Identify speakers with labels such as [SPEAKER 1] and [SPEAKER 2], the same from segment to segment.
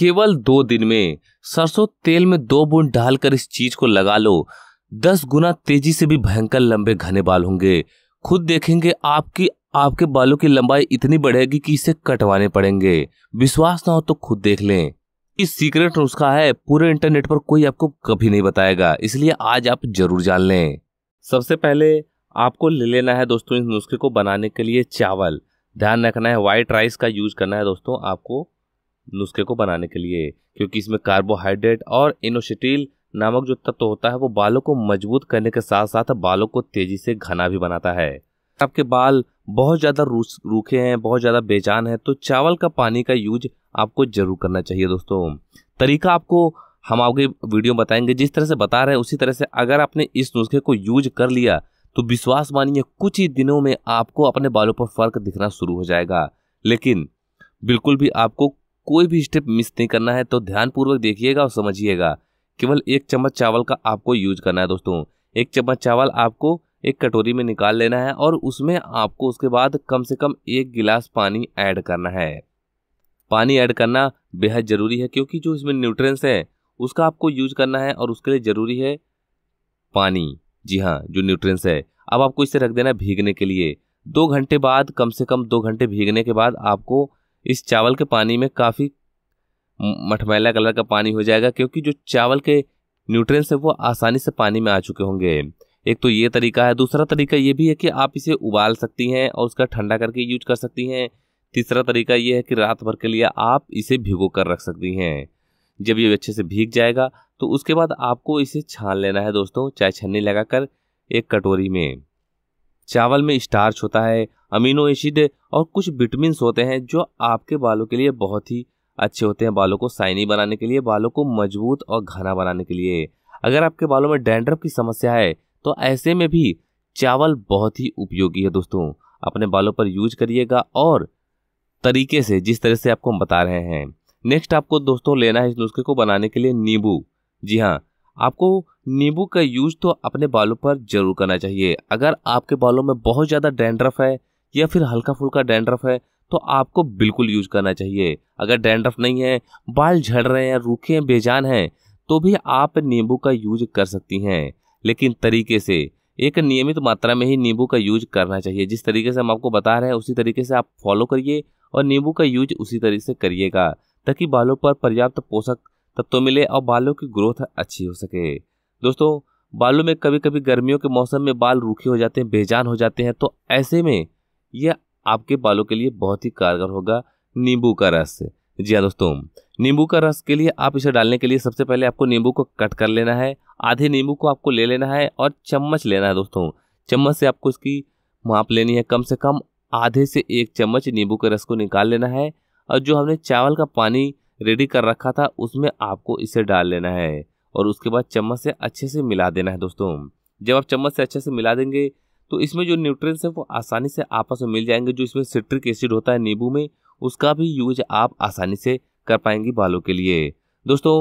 [SPEAKER 1] केवल दो दिन में सरसों तेल में दो बूंद डालकर इस चीज को लगा लो दस गुना तेजी से भी भयंकर लंबे घने बाल होंगे खुद देखेंगे आपकी आपके बालों की लंबाई इतनी बढ़ेगी कि इसे कटवाने पड़ेंगे विश्वास ना हो तो खुद देख लें इस सीक्रेट नुस्खा है पूरे इंटरनेट पर कोई आपको कभी नहीं बताएगा इसलिए आज आप जरूर जान लें सबसे पहले आपको ले लेना है दोस्तों इस नुस्खे को बनाने के लिए चावल ध्यान रखना है वाइट राइस का यूज करना है दोस्तों आपको नुस्खे को बनाने के लिए क्योंकि इसमें कार्बोहाइड्रेट और इनोशिटील नामक जो तत्व होता है वो बालों को मजबूत करने के साथ साथ बालों को तेजी से घना भी बनाता है आपके बाल बहुत ज़्यादा रूखे हैं बहुत ज़्यादा बेजान है तो चावल का पानी का यूज आपको जरूर करना चाहिए दोस्तों तरीका आपको हम आगे वीडियो बताएंगे जिस तरह से बता रहे हैं उसी तरह से अगर आपने इस नुस्खे को यूज कर लिया तो विश्वास मानिए कुछ ही दिनों में आपको अपने बालों पर फर्क दिखना शुरू हो जाएगा लेकिन बिल्कुल भी आपको कोई भी स्टेप मिस नहीं करना है तो ध्यानपूर्वक देखिएगा और समझिएगा केवल एक चम्मच चावल का आपको यूज करना है दोस्तों एक चम्मच चावल आपको एक कटोरी में निकाल लेना है और उसमें आपको उसके बाद कम से कम एक गिलास पानी ऐड करना है पानी ऐड करना बेहद ज़रूरी है क्योंकि जो इसमें न्यूट्रिएंट्स है उसका आपको यूज करना है और उसके लिए ज़रूरी है पानी जी हाँ जो न्यूट्रिएंट्स है अब आपको इसे रख देना भीगने के लिए दो घंटे बाद कम से कम दो घंटे भीगने के बाद आपको इस चावल के पानी में काफ़ी मठमैला कलर का पानी हो जाएगा क्योंकि जो चावल के न्यूट्रिएंट्स हैं वो आसानी से पानी में आ चुके होंगे एक तो ये तरीका है दूसरा तरीका ये भी है कि आप इसे उबाल सकती हैं और उसका ठंडा करके यूज कर सकती हैं तीसरा तरीका ये है कि रात भर के लिए आप इसे भिगो कर रख सकती हैं जब ये अच्छे से भीग जाएगा तो उसके बाद आपको इसे छान लेना है दोस्तों चाय छन्नी लगाकर एक कटोरी में चावल में स्टार्च होता है अमीनो एसिड और कुछ विटामिन होते हैं जो आपके बालों के लिए बहुत ही अच्छे होते हैं बालों को साइनी बनाने के लिए बालों को मजबूत और घना बनाने के लिए अगर आपके बालों में डैंड्रफ की समस्या है तो ऐसे में भी चावल बहुत ही उपयोगी है दोस्तों अपने बालों पर यूज करिएगा और तरीके से जिस तरह से आपको हम बता रहे हैं नेक्स्ट आपको दोस्तों लेना है इस नुस्खे को बनाने के लिए नींबू जी हाँ आपको नींबू का यूज तो अपने बालों पर जरूर करना चाहिए अगर आपके बालों में बहुत ज़्यादा डैंड्रफ है या फिर हल्का फुल्का डैंड्रफ है तो आपको बिल्कुल यूज करना चाहिए अगर डैंड्रफ नहीं है बाल झड़ रहे हैं रूखे हैं बेजान हैं तो भी आप नींबू का यूज कर सकती हैं लेकिन तरीके से एक नियमित मात्रा में ही नींबू का यूज करना चाहिए जिस तरीके से हम आपको बता रहे हैं उसी तरीके से आप फॉलो करिए और नींबू का यूज उसी तरीके से करिएगा ताकि बालों पर पर्याप्त पोषक तत्व तो मिले और बालों की ग्रोथ अच्छी हो सके दोस्तों बालों में कभी कभी गर्मियों के मौसम में बाल रूखे हो जाते हैं बेजान हो जाते हैं तो ऐसे में यह आपके बालों के लिए बहुत ही कारगर होगा नींबू का रस जी हाँ दोस्तों नींबू का रस के लिए आप इसे डालने के लिए सबसे पहले आपको नींबू को कट कर लेना है आधे नींबू को आपको ले लेना है और चम्मच लेना है दोस्तों चम्मच से आपको इसकी माप लेनी है कम से कम आधे से एक चम्मच नींबू के रस को निकाल लेना है और जो हमने चावल का पानी रेडी कर रखा था उसमें आपको इसे डाल लेना है और उसके बाद चम्मच से अच्छे से मिला देना है दोस्तों जब आप चम्मच से अच्छे से मिला देंगे तो इसमें जो न्यूट्रिएंट्स हैं वो आसानी से आपस में मिल जाएंगे जो इसमें सिट्रिक एसिड होता है नींबू में उसका भी यूज आप आसानी से कर पाएंगे बालों के लिए दोस्तों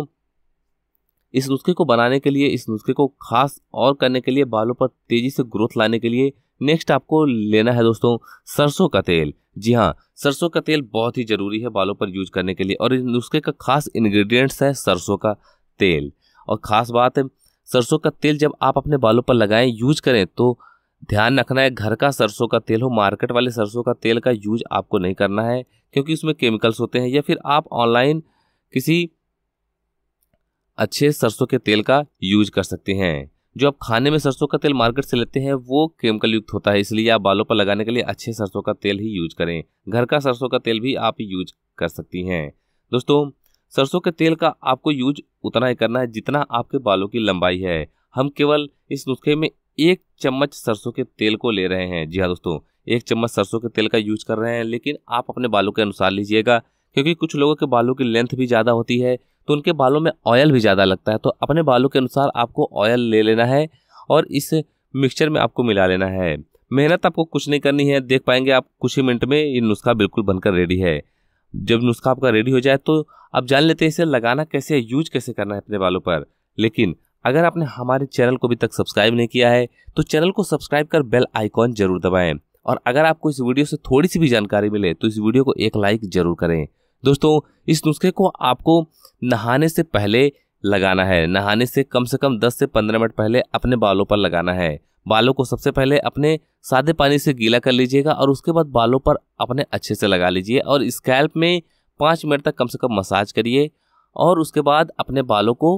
[SPEAKER 1] इस नुस्खे को बनाने के लिए इस नुस्खे को खास और करने के लिए बालों पर तेजी से ग्रोथ लाने के लिए नेक्स्ट आपको लेना है दोस्तों सरसों का तेल जी हाँ सरसों का तेल बहुत ही ज़रूरी है बालों पर यूज करने के लिए और इस नुस्खे का खास इन्ग्रीडियंट्स है सरसों का तेल और ख़ास बात है सरसों का तेल जब आप अपने बालों पर लगाएं यूज करें तो ध्यान रखना है घर का सरसों का तेल हो मार्केट वाले सरसों का तेल का यूज आपको नहीं करना है क्योंकि उसमें केमिकल्स होते हैं या फिर आप ऑनलाइन किसी अच्छे सरसों के तेल का यूज कर सकते हैं जो आप खाने में सरसों का तेल मार्केट से लेते हैं वो केमिकल युक्त होता है इसलिए आप बालों पर लगाने के लिए अच्छे सरसों का तेल ही यूज करें घर का सरसों का तेल भी आप यूज कर सकती हैं दोस्तों सरसों के तेल का आपको यूज उतना ही करना है जितना आपके बालों की लंबाई है हम केवल इस नुस्खे में एक चम्मच सरसों के तेल को ले रहे हैं जी हाँ दोस्तों एक चम्मच सरसों के तेल का यूज कर रहे हैं लेकिन आप अपने बालों के अनुसार लीजिएगा क्योंकि कुछ लोगों के बालों की लेंथ भी ज़्यादा होती है तो उनके बालों में ऑयल भी ज़्यादा लगता है तो अपने बालों के अनुसार आपको ऑयल ले लेना है और इस मिक्सचर में आपको मिला लेना है मेहनत आपको कुछ नहीं करनी है देख पाएंगे आप कुछ ही मिनट में ये नुस्खा बिल्कुल बनकर रेडी है जब नुस्खा आपका रेडी हो जाए तो आप जान लेते हैं इसे लगाना कैसे है यूज कैसे करना है अपने बालों पर लेकिन अगर आपने हमारे चैनल को अभी तक सब्सक्राइब नहीं किया है तो चैनल को सब्सक्राइब कर बेल आइकॉन जरूर दबाएं और अगर आपको इस वीडियो से थोड़ी सी भी जानकारी मिले तो इस वीडियो को एक लाइक जरूर करें दोस्तों इस नुस्खे को आपको नहाने से पहले लगाना है नहाने से कम से कम 10 से 15 मिनट पहले अपने बालों पर लगाना है बालों को सबसे पहले अपने सादे पानी से गीला कर लीजिएगा और उसके बाद बालों पर अपने अच्छे से लगा लीजिए और स्कैल्प में पाँच मिनट तक कम से कम मसाज करिए और उसके बाद अपने बालों को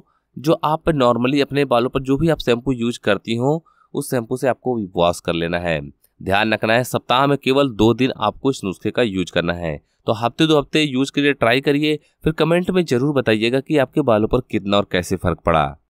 [SPEAKER 1] जो आप नॉर्मली अपने बालों पर जो भी आप शैम्पू यूज करती हो उस शैम्पू से आपको वॉश कर लेना है ध्यान रखना है सप्ताह में केवल दो दिन आपको इस नुस्खे का यूज करना है तो हफ्ते दो हफ्ते यूज़ के लिए ट्राई करिए फिर कमेंट में ज़रूर बताइएगा कि आपके बालों पर कितना और कैसे फ़र्क पड़ा